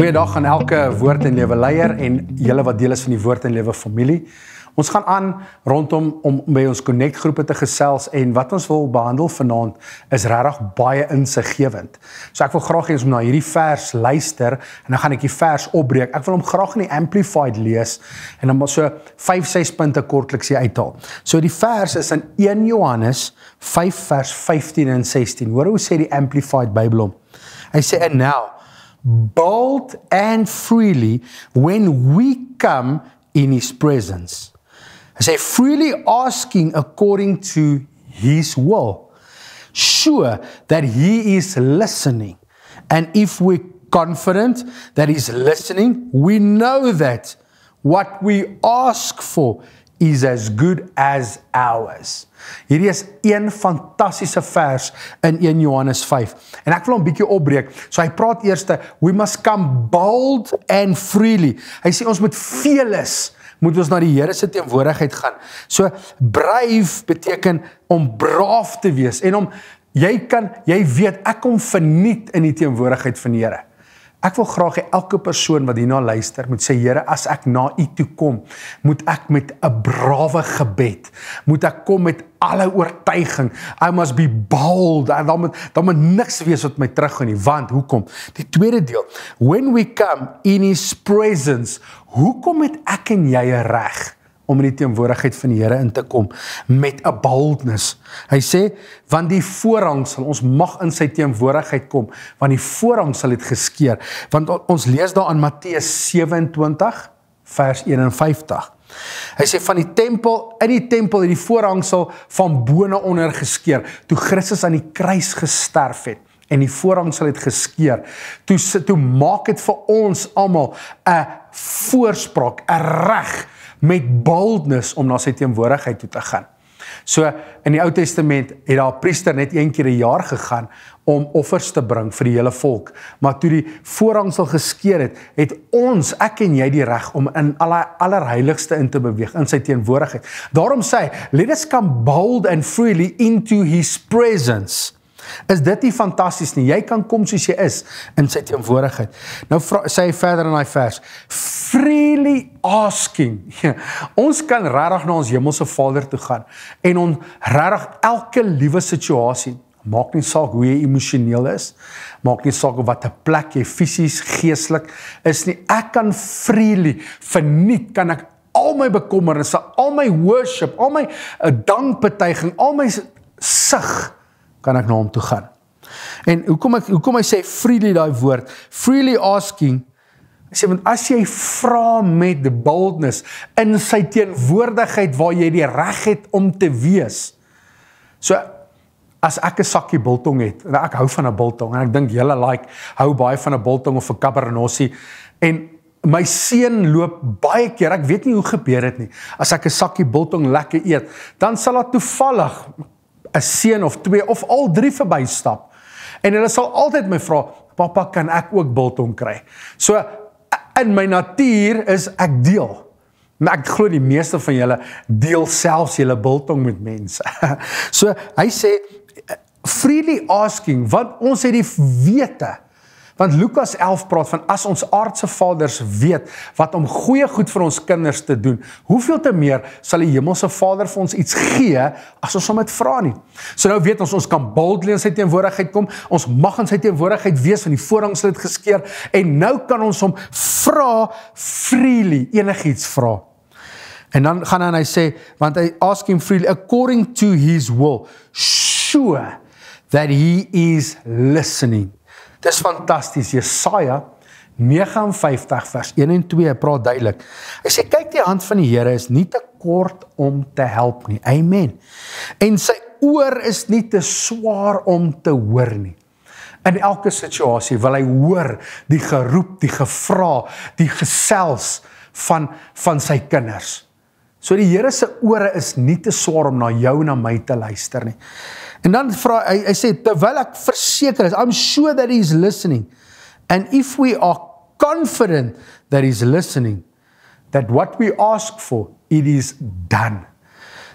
Goeiedag aan elke woord en lewe leier en julle wat deel is van die woord en lewe familie. Ons gaan aan rondom om by ons connect groepe te gesels en wat ons wil behandel vanaand is regtig baie insiggewend. So ek wil graag hê ons moet na hierdie vers luister en dan gaan ek die vers opbreek. Ek wil hom graag in die amplified lees en dan maar so 5-6 punte kortliks hier uithaal. So die vers is in 1 Johannes 5 vers 15 en 16. Hoor hoe sê die amplified Bybel hom. Hy sê en nou bold and freely when we come in His presence. I say, freely asking according to His will, sure that He is listening. And if we're confident that He's listening, we know that what we ask for is as good as ours. Hierdie is een fantastiese vers in 1 Johannes 5. En ek wil hom bietjie opbreek. So hy praat eers te we must come bold and freely. Hy sê ons moet veeles moet ons na die Here se teenwoordigheid gaan. So brave beteken om braaf te wees en om jy kan jy weet ek kom verniet in die teenwoordigheid van die Here. Ek wil graag hê elke persoon wat hierna luister moet sê Here, as ek na U toe kom, moet ek met 'n brawe gebed, moet ek kom met alle oortuiging. I must be bold. En dan moet dan moet niks wees wat my terughou nie, want hoekom? Die tweede deel, when we come in his presence, hoekom het ek en jy 'n reg? om in die teenwoordigheid van die Here in te kom met 'n boldness. Hy sê, want die voorhang sal ons mag in sy teenwoordigheid kom, want die voorhang sal dit geskeur. Want ons lees daar in Matteus 27 vers 51. Hy sê van die tempel, in die tempel het die voorhangsel van bo na onder geskeur toe Christus aan die kruis gesterf het en die voorhangsel het geskeur. Toe toe maak dit vir ons almal 'n voorspraak, 'n reg met baldnis om na sy teenwoordigheid toe te gaan. So in die Ou Testament het daar 'n priester net een keer 'n jaar gegaan om offers te bring vir die hele volk, maar toe die voorhang sal geskeur het, het ons, ek en jy die reg om in alle allerheiligste in te beweeg in sy teenwoordigheid. Daarom sê hy, let us come bold and freely into his presence. Is dit nie fantasties nie? Jy kan kom soos jy is in sy teenwoordigheid. Nou vra, sê hy verder in daai vers: Freely asking. Ja, ons kan regtig na ons hemelse Vader toe gaan en ons regtig elke liewe situasie Maak nie saak hoe jy emosioneel is. Maak nie saak wat 'n plek jy fisies, geestelik is nie. Ek kan freely verniet kan ek al my bekommernisse, al my worship, al my eh, dankbetuiging, al my sug kan ek na hom toe gaan. En hoekom ek hoekom hy sê freely daai woord, freely asking sê want as jy vra met the boldness in sy teenwoordigheid waar jy die reg het om te wees. So as ek 'n sakkie biltong het en ek hou van 'n biltong en ek dink jy like hou baie van 'n biltong of 'n cabernossi en my seun loop baie keer ek weet nie hoe gebeur dit nie as ek 'n sakkie biltong lekker eet dan sal dit toevallig 'n seun of twee of al drie verbystap en hulle sal altyd my vra, "Pappa, kan ek ook biltong kry?" So in my natuur is ek deel Maar ek glo die meeste van julle deel selfs julle biltong met mense. So hy sê freely asking want ons het die wete. Want Lukas 11 praat van as ons aardse vaders weet wat om goeie goed vir ons kinders te doen, hoeveel te meer sal die hemelse Vader vir ons iets gee as ons hom dit vra nie. So nou weet ons ons kan boldly in sy teenwoordigheid kom. Ons mag in sy teenwoordigheid wees van die voorhangs het geskeur en nou kan ons hom vra freely enigiets vra. En dan gaan hy en hy sê want hy ask him freely according to his will sure that he is listening. Dis fantasties. Jesaja 59 vers 1 en 2 praat duidelik. Hy sê kyk die hand van die Here is nie te kort om te help nie. Amen. En sy oor is nie te swaar om te hoor nie. In elke situasie wil hy hoor die geroep, die gevra, die gesels van van sy kinders. So die Here se ore is nie te swaar om na jou en na my te luister nie. En dan vra hy hy sê terwyl ek verseker is I'm sure that he's listening and if we are confident that he's listening that what we ask for it is done.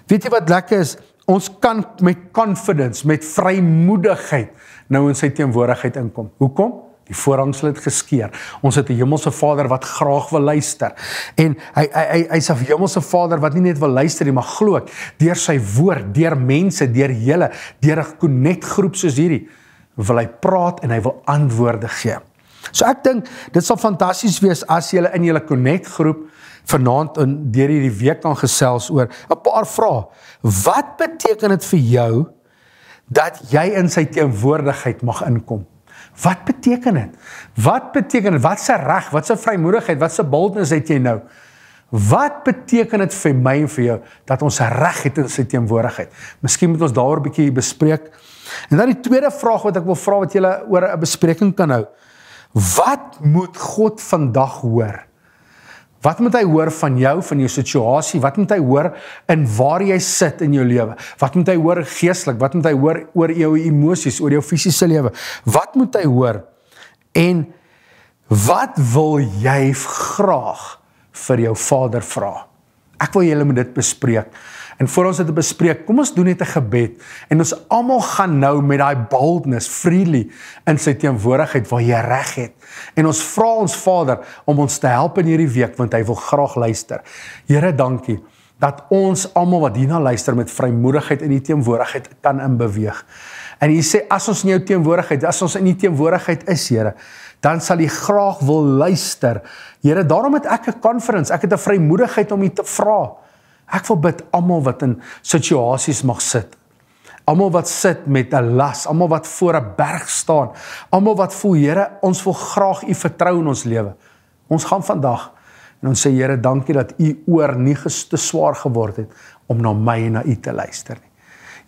Weet jy wat lekker is? Ons kan met confidence, met vrymoedigheid nou in sy teenwoordigheid inkom. Hoekom? Die voorhangsel het geskeur. Ons het 'n hemelse Vader wat graag wil luister. En hy hy hy hy's 'n hemelse Vader wat nie net wil luister nie, maar glo ek deur sy woord, deur mense, deur hele, deur 'n konnet groep soos hierdie wil hy praat en hy wil antwoorde gee. So ek dink dit sal fantasties wees as jy in jou konnet groep vanaand in deur hierdie week kan gesels oor 'n paar vrae. Wat beteken dit vir jou dat jy in sy teenwoordigheid mag inkom? Wat beteken dit? Wat beteken dit? Wat se reg, wat se vrymoedigheid, wat se boldness het jy nou? Wat beteken dit vir my en vir jou dat ons reg het in sy teenwoordigheid? Miskien moet ons daaroor 'n bietjie bespreek. En dan die tweede vraag wat ek wil vra wat jy oor 'n bespreking kan hou. Wat moet God vandag hoor? Wat moet hy hoor van jou, van jou situasie? Wat moet hy hoor in waar jy sit in jou lewe? Wat moet hy hoor geestelik? Wat moet hy hoor oor jou emosies, oor jou fisiese lewe? Wat moet hy hoor? En wat wil jy graag vir jou Vader vra? Ek wil julle met dit bespreek. En voor ons het dit bespreek, kom ons doen net 'n gebed en ons almal gaan nou met daai boldness freely in sy teenwoordigheid waar jy reg het. En ons vra ons Vader om ons te help in hierdie week want hy wil graag luister. Here, dankie dat ons almal wat hierna luister met vrymoedigheid in u teenwoordigheid kan inbeweeg. En u sê as ons in jou teenwoordigheid, as ons in u teenwoordigheid is, Here, dan sal u graag wil luister. Here, daarom het ek 'n conference, ek het 'n vrymoedigheid om u te vra. Ek wil bid almal wat in situasies mag sit. Almal wat sit met 'n las, almal wat voor 'n berg staan, almal wat voel Here, ons wil graag U vertrou in ons lewe. Ons gaan vandag en ons sê Here, dankie dat U oor nie te swaar geword het om na my en na U te luister nie.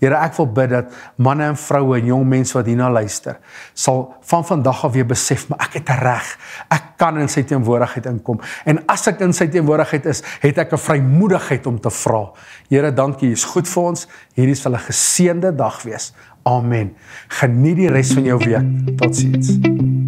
Here ek wil bid dat manne en vroue en jong mense wat hierna luister sal van vandag af weer besef maar ek het reg. Ek kan in sy teenwoordigheid inkom. En as ek in sy teenwoordigheid is, het ek 'n vrymoedigheid om te vra. Here, dankie. Jy's goed vir ons. Hierdie is 'n geseënde dag wees. Amen. Geniet die res van jou week. Totsiens.